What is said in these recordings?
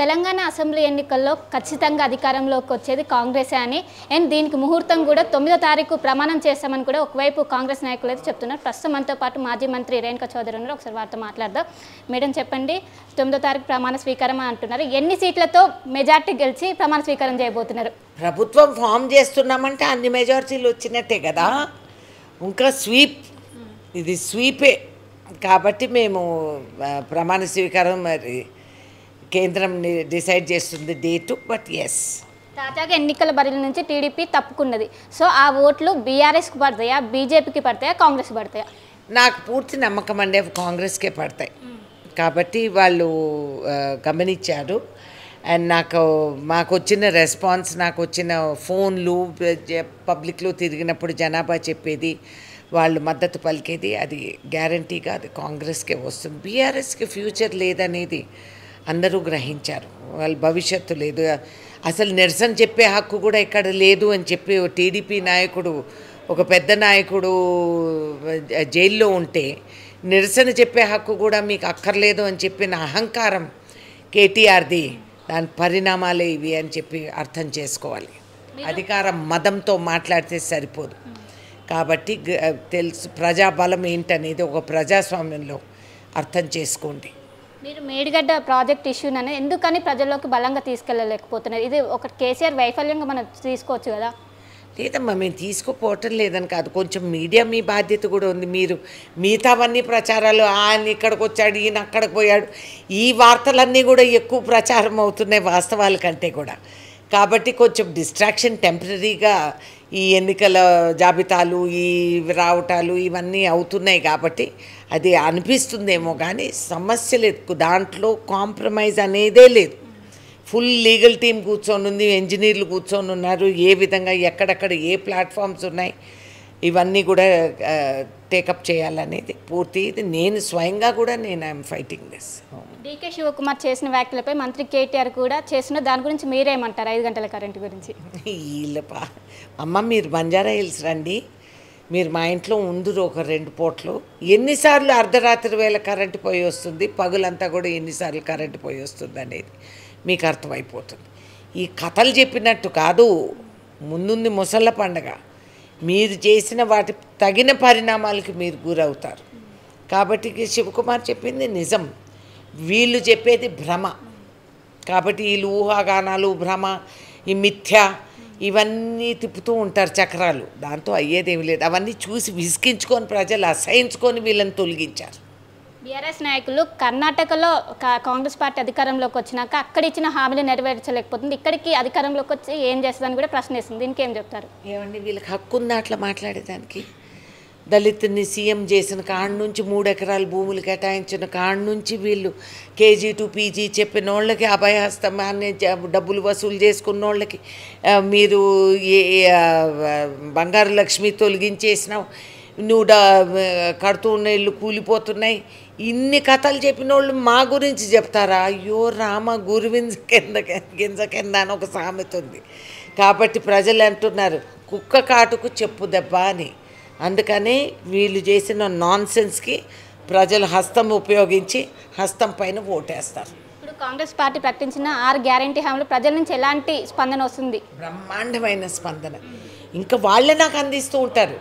Telangana assembly ఎన్నికల్లో ఖచ్చితంగా అధికారంలోకి వచ్చేది కాంగ్రెసే అని అండ్ దీనికి ముహూర్తం కూడా తొమ్మిదో తారీఖు ప్రమాణం చేస్తామని కూడా ఒకవైపు కాంగ్రెస్ నాయకులు అయితే చెప్తున్నారు ప్రస్తుతం మనతో పాటు మాజీ మంత్రి రేణుక చౌదరి ఉన్నారు ఒకసారి వారితో మాట్లాడదాం మేడం చెప్పండి తొమ్మిదో తారీఖు ప్రమాణ స్వీకారం అంటున్నారు ఎన్ని సీట్లతో మెజార్టీ గెలిచి ప్రమాణ స్వీకారం చేయబోతున్నారు ప్రభుత్వం ఫామ్ చేస్తున్నామంటే అన్ని మెజార్టీలు వచ్చినట్టే కదా ఇంకా స్వీప్ ఇది స్వీపే కాబట్టి మేము ప్రమాణ స్వీకారం మరి కేంద్రం డిసైడ్ చేస్తుంది డేటు బట్ ఎస్ తాజాగా ఎన్నికల బరిల నుంచి టీడీపీ తప్పుకున్నది సో ఆ ఓట్లు బీఆర్ఎస్కి పడతాయా బీజేపీకి పడతాయా కాంగ్రెస్కి పడతాయా నాకు పూర్తి నమ్మకం అండి అవి కాంగ్రెస్కే పడతాయి కాబట్టి వాళ్ళు గమనించారు అండ్ నాకు మాకు వచ్చిన రెస్పాన్స్ నాకు వచ్చిన ఫోన్లు పబ్లిక్లో తిరిగినప్పుడు జనాభా చెప్పేది వాళ్ళు మద్దతు పలికేది అది గ్యారంటీగా అది కాంగ్రెస్కే వస్తుంది బీఆర్ఎస్కి ఫ్యూచర్ లేదనేది అందరూ గ్రహించారు వాళ్ళ భవిష్యత్తు లేదు అసలు నిరసన చెప్పే హక్కు కూడా ఇక్కడ లేదు అని చెప్పి టీడీపీ నాయకుడు ఒక పెద్ద నాయకుడు జైల్లో ఉంటే నిరసన చెప్పే హక్కు కూడా మీకు అక్కర్లేదు అని చెప్పిన అహంకారం కేటీఆర్ది దాని పరిణామాలే ఇవి అని చెప్పి అర్థం చేసుకోవాలి అధికారం మదంతో మాట్లాడితే సరిపోదు కాబట్టి తెలుసు ప్రజాబలం ఏంటనేది ఒక ప్రజాస్వామ్యంలో అర్థం చేసుకోండి మీరు మేడిగడ్డ ప్రాజెక్ట్ ఇష్యూనని ఎందుకని ప్రజల్లోకి బలంగా తీసుకెళ్ళలేకపోతున్నారు ఇది ఒక కేసీఆర్ వైఫల్యంగా మనం తీసుకోవచ్చు కదా లేదమ్మా మేము తీసుకుపోవటం లేదని కాదు కొంచెం మీడియా మీ బాధ్యత కూడా ఉంది మీరు మిగతావన్నీ ప్రచారాలు ఆయన ఇక్కడికి వచ్చాడు ఈయన అక్కడికి పోయాడు ఈ వార్తలన్నీ కూడా ఎక్కువ ప్రచారం అవుతున్నాయి వాస్తవాల కంటే కూడా కాబట్టి కొంచెం డిస్ట్రాక్షన్ టెంపరీగా ఈ ఎన్నికల జాబితాలు ఈ రావటాలు ఇవన్నీ అవుతున్నాయి కాబట్టి అది అనిపిస్తుందేమో కానీ సమస్య లేదు దాంట్లో కాంప్రమైజ్ అనేదే లేదు ఫుల్ లీగల్ టీం ఉంది ఇంజనీర్లు కూర్చొని ఉన్నారు ఏ విధంగా ఎక్కడెక్కడ ఏ ప్లాట్ఫామ్స్ ఉన్నాయి ఇవన్నీ కూడా టేకప్ చేయాలనేది పూర్తి ఇది నేను స్వయంగా కూడా నేను I'm fighting this DK Shivakumar చేసిన వ్యాఖ్యలపై మంత్రి కేటీఆర్ కూడా చేసిన దాని గురించి మీరేమంటారు ఐదు గంటల కరెంట్ గురించి వీళ్ళపా అమ్మ మీరు బంజారా హిల్స్ రండి మీరు మా ఇంట్లో ఉందురు ఒక రెండు పూట్లు ఎన్నిసార్లు అర్ధరాత్రి వేళ కరెంటు పోయి వస్తుంది పగులంతా కూడా ఎన్నిసార్లు కరెంటు పోయి వస్తుంది అనేది మీకు అర్థమైపోతుంది ఈ కథలు చెప్పినట్టు కాదు ముందుంది ముసళ్ళ పండగ మీరు చేసిన వాటి తగిన పరిణామాలకి మీరు గురవుతారు కాబట్టి శివకుమార్ చెప్పింది నిజం వీళ్ళు చెప్పేది భ్రమ కాబట్టి వీళ్ళు ఊహాగానాలు భ్రమ ఈ మిథ్య ఇవన్నీ తిప్పుతూ ఉంటారు చక్రాలు దాంతో అయ్యేదేమి లేదు అవన్నీ చూసి విసిగించుకొని ప్రజలు అసహించుకొని వీళ్ళని తొలగించారు బీఆర్ఎస్ నాయకులు కర్ణాటకలో కాంగ్రెస్ పార్టీ అధికారంలోకి వచ్చినాక అక్కడ ఇచ్చిన హామీలు నెరవేర్చలేకపోతుంది ఇక్కడికి అధికారంలోకి వచ్చి ఏం చేస్తుందని కూడా ప్రశ్నిస్తుంది దీనికి ఏం చెప్తారు ఏమండి వీళ్ళకి హక్కు ఉందా అట్లా మాట్లాడేదానికి దళితుని సీఎం చేసిన కాడ నుంచి మూడు ఎకరాల భూములు కేటాయించిన కాడ నుంచి వీళ్ళు కేజీ టు పీజీ చెప్పిన వాళ్ళకి అభయహస్తమాన్ని డబ్బులు వసూలు చేసుకున్న వాళ్ళకి మీరు బంగారు లక్ష్మి తొలగించేసినావు నువ్వు కడుతూ ఉన్న ఇల్లు కూలిపోతున్నాయి ఇన్ని కథలు చెప్పిన వాళ్ళు మా గురించి చెప్తారా అయ్యో రామ గురువింజ కింద గింజ కింద అని ఒక సామెత ఉంది కాబట్టి ప్రజలు అంటున్నారు కుక్క కాటుకు చెప్పు దెబ్బ అని అందుకని వీళ్ళు చేసిన నాన్సెన్స్కి ప్రజలు హస్తం ఉపయోగించి హస్తం పైన ఓటేస్తారు ఇప్పుడు కాంగ్రెస్ పార్టీ ప్రకటించిన ఆరు గ్యారంటీ హామీలు ప్రజల నుంచి ఎలాంటి స్పందన వస్తుంది బ్రహ్మాండమైన స్పందన ఇంకా వాళ్ళే నాకు అందిస్తూ ఉంటారు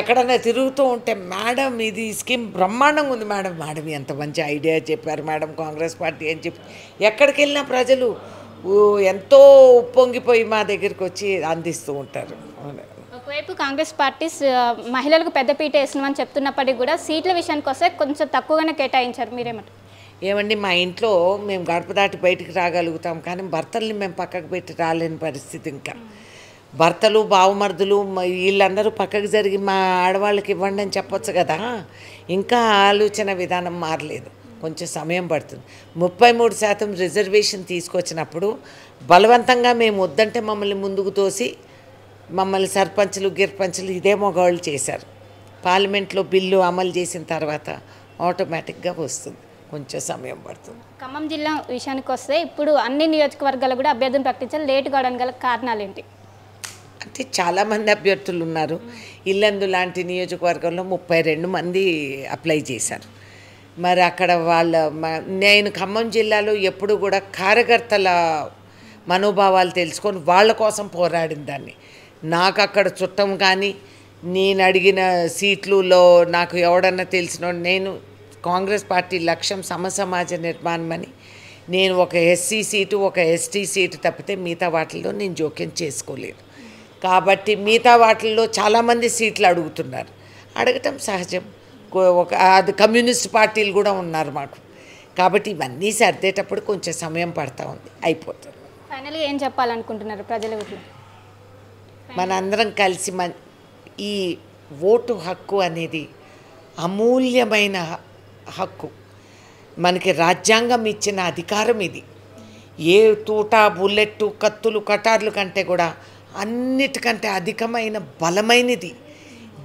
ఎక్కడన్నా తిరుగుతూ ఉంటే మేడం ఇది స్కీమ్ బ్రహ్మాండంగా ఉంది మేడం మేడం ఎంత మంచి ఐడియా చెప్పారు మేడం కాంగ్రెస్ పార్టీ అని చెప్పి ఎక్కడికి వెళ్ళినా ప్రజలు ఎంతో ఉప్పొంగిపోయి మా దగ్గరికి వచ్చి అందిస్తూ ఉంటారు ఒకవైపు కాంగ్రెస్ పార్టీ మహిళలకు పెద్దపీట వేసినామని చెప్తున్నప్పటికీ కూడా సీట్ల విషయానికి వస్తే కొంచెం తక్కువగానే కేటాయించారు మీరేమంటారు ఏమండి మా ఇంట్లో మేము గడప దాటి బయటికి రాగలుగుతాం కానీ భర్తల్ని మేము పక్కకు పెట్టి రాలేని పరిస్థితి ఇంకా భర్తలు బావమరుదులు వీళ్ళందరూ పక్కకు జరిగి మా ఆడవాళ్ళకి ఇవ్వండి అని చెప్పొచ్చు కదా ఇంకా ఆలోచన విధానం మారలేదు కొంచెం సమయం పడుతుంది ముప్పై మూడు శాతం రిజర్వేషన్ తీసుకొచ్చినప్పుడు బలవంతంగా మేము వద్దంటే మమ్మల్ని ముందుకు తోసి మమ్మల్ని సర్పంచ్లు గిర్పంచ్లు ఇదే మగవాళ్ళు చేశారు పార్లమెంట్లో బిల్లు అమలు చేసిన తర్వాత ఆటోమేటిక్గా వస్తుంది కొంచెం సమయం పడుతుంది ఖమ్మం జిల్లా విషయానికి వస్తే ఇప్పుడు అన్ని నియోజకవర్గాలు కూడా అభ్యర్థులు ప్రకటించాలి లేట్ కావడానికి గల కారణాలు ఏంటి అంటే చాలామంది అభ్యర్థులు ఉన్నారు ఇల్లందు లాంటి నియోజకవర్గంలో ముప్పై రెండు మంది అప్లై చేశారు మరి అక్కడ వాళ్ళ నేను ఖమ్మం జిల్లాలో ఎప్పుడు కూడా కార్యకర్తల మనోభావాలు తెలుసుకొని వాళ్ళ కోసం పోరాడిన దాన్ని నాకు అక్కడ చుట్టం కానీ నేను అడిగిన సీట్లులో నాకు ఎవడన్నా తెలిసిన నేను కాంగ్రెస్ పార్టీ లక్ష్యం సమసమాజ నిర్మాణం అని నేను ఒక ఎస్సీ సీటు ఒక ఎస్టీ సీటు తప్పితే మిగతా వాటిల్లో నేను జోక్యం చేసుకోలేను కాబట్టి మిగతా వాటిల్లో చాలామంది సీట్లు అడుగుతున్నారు అడగటం సహజం ఒక అది కమ్యూనిస్ట్ పార్టీలు కూడా ఉన్నారు మాకు కాబట్టి ఇవన్నీ సర్దేటప్పుడు కొంచెం సమయం పడతా ఉంది అయిపోతుంది ఫైనల్గా ఏం చెప్పాలనుకుంటున్నారు ప్రజల గురించి మనందరం కలిసి మన ఈ ఓటు హక్కు అనేది అమూల్యమైన హక్కు మనకి రాజ్యాంగం ఇచ్చిన అధికారం ఇది ఏ తూట బుల్లెట్టు కత్తులు కటార్లు కంటే కూడా అన్నిటికంటే అధికమైన బలమైనది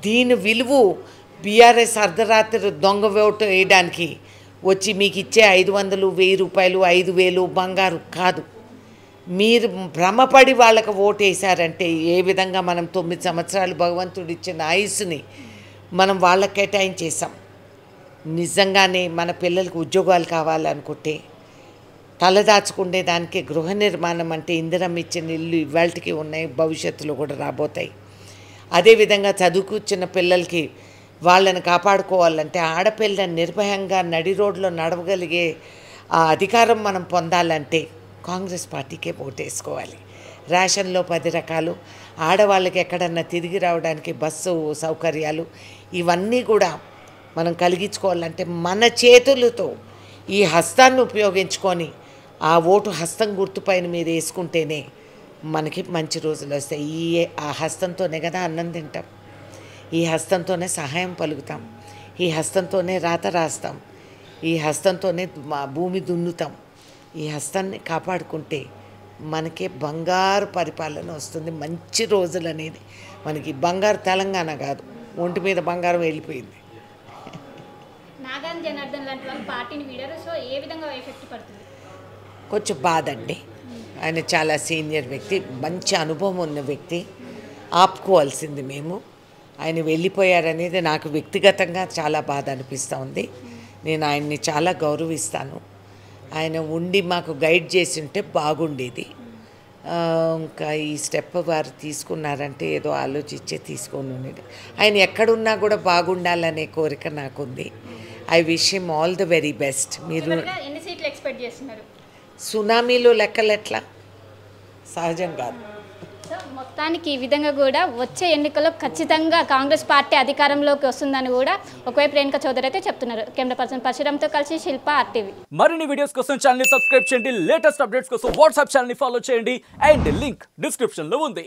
దీని విలువ బీఆర్ఎస్ అర్ధరాత్రి దొంగ ఓటు వేయడానికి వచ్చి మీకు ఇచ్చే ఐదు వందలు వెయ్యి రూపాయలు ఐదు వేలు బంగారు కాదు మీరు భ్రమపడి ఓటు ఓటేశారంటే ఏ విధంగా మనం తొమ్మిది సంవత్సరాలు భగవంతుడు ఇచ్చిన ఆయుస్సుని మనం వాళ్ళకి కేటాయించేసాం నిజంగానే మన పిల్లలకు ఉద్యోగాలు కావాలనుకుంటే తలదాచుకుండే దానికి గృహ నిర్మాణం అంటే ఇందిరం ఇచ్చిన ఇల్లు ఇవాళకి ఉన్నాయి భవిష్యత్తులో కూడా రాబోతాయి అదేవిధంగా చదువుకుచ్చిన పిల్లలకి వాళ్ళని కాపాడుకోవాలంటే ఆడపిల్ల నిర్భయంగా నడి రోడ్లో నడవగలిగే ఆ అధికారం మనం పొందాలంటే కాంగ్రెస్ పార్టీకే ఓటేసుకోవాలి రేషన్లో పది రకాలు ఆడవాళ్ళకి ఎక్కడన్నా తిరిగి రావడానికి బస్సు సౌకర్యాలు ఇవన్నీ కూడా మనం కలిగించుకోవాలంటే మన చేతులతో ఈ హస్తాన్ని ఉపయోగించుకొని ఆ ఓటు హస్తం గుర్తుపైన మీరు వేసుకుంటేనే మనకి మంచి రోజులు వస్తాయి ఈ ఆ హస్తంతోనే కదా అన్నం తింటాం ఈ హస్తంతోనే సహాయం పలుకుతాం ఈ హస్తంతోనే రాత రాస్తాం ఈ హస్తంతోనే భూమి దున్నుతాం ఈ హస్తాన్ని కాపాడుకుంటే మనకే బంగారు పరిపాలన వస్తుంది మంచి రోజులు అనేది మనకి బంగారు తెలంగాణ కాదు ఒంటి మీద బంగారం వెళ్ళిపోయింది కొంచెం బాధ అండి ఆయన చాలా సీనియర్ వ్యక్తి మంచి అనుభవం ఉన్న వ్యక్తి ఆపుకోవాల్సింది మేము ఆయన వెళ్ళిపోయారనేది నాకు వ్యక్తిగతంగా చాలా బాధ అనిపిస్తూ ఉంది నేను ఆయన్ని చాలా గౌరవిస్తాను ఆయన ఉండి మాకు గైడ్ చేసి ఉంటే బాగుండేది ఇంకా ఈ స్టెప్ వారు తీసుకున్నారంటే ఏదో ఆలోచించే తీసుకొని ఉండేది ఆయన ఎక్కడున్నా కూడా బాగుండాలనే కోరిక నాకుంది I wish him all the very best మీరు సునామీలో లెక్కలు ఎట్లా సహజం కాదు మొత్తానికి ఈ విధంగా కూడా వచ్చే ఎన్నికల్లో ఖచ్చితంగా కాంగ్రెస్ పార్టీ అధికారంలోకి వస్తుందని కూడా ఒకవైపు రేణుక చౌదరి అయితే చెప్తున్నారు కెమెరా పర్సన్ పరశురామ్తో కలిసి శిల్ప ఆర్టీవీ మరిన్ని వీడియోస్ కోసం ఛానల్ సబ్స్క్రైబ్ చేయండి లేటెస్ట్ అప్డేట్స్ కోసం వాట్సాప్ ఛానల్ ఫాలో చేయండి అండ్ లింక్ డిస్క్రిప్షన్ లో ఉంది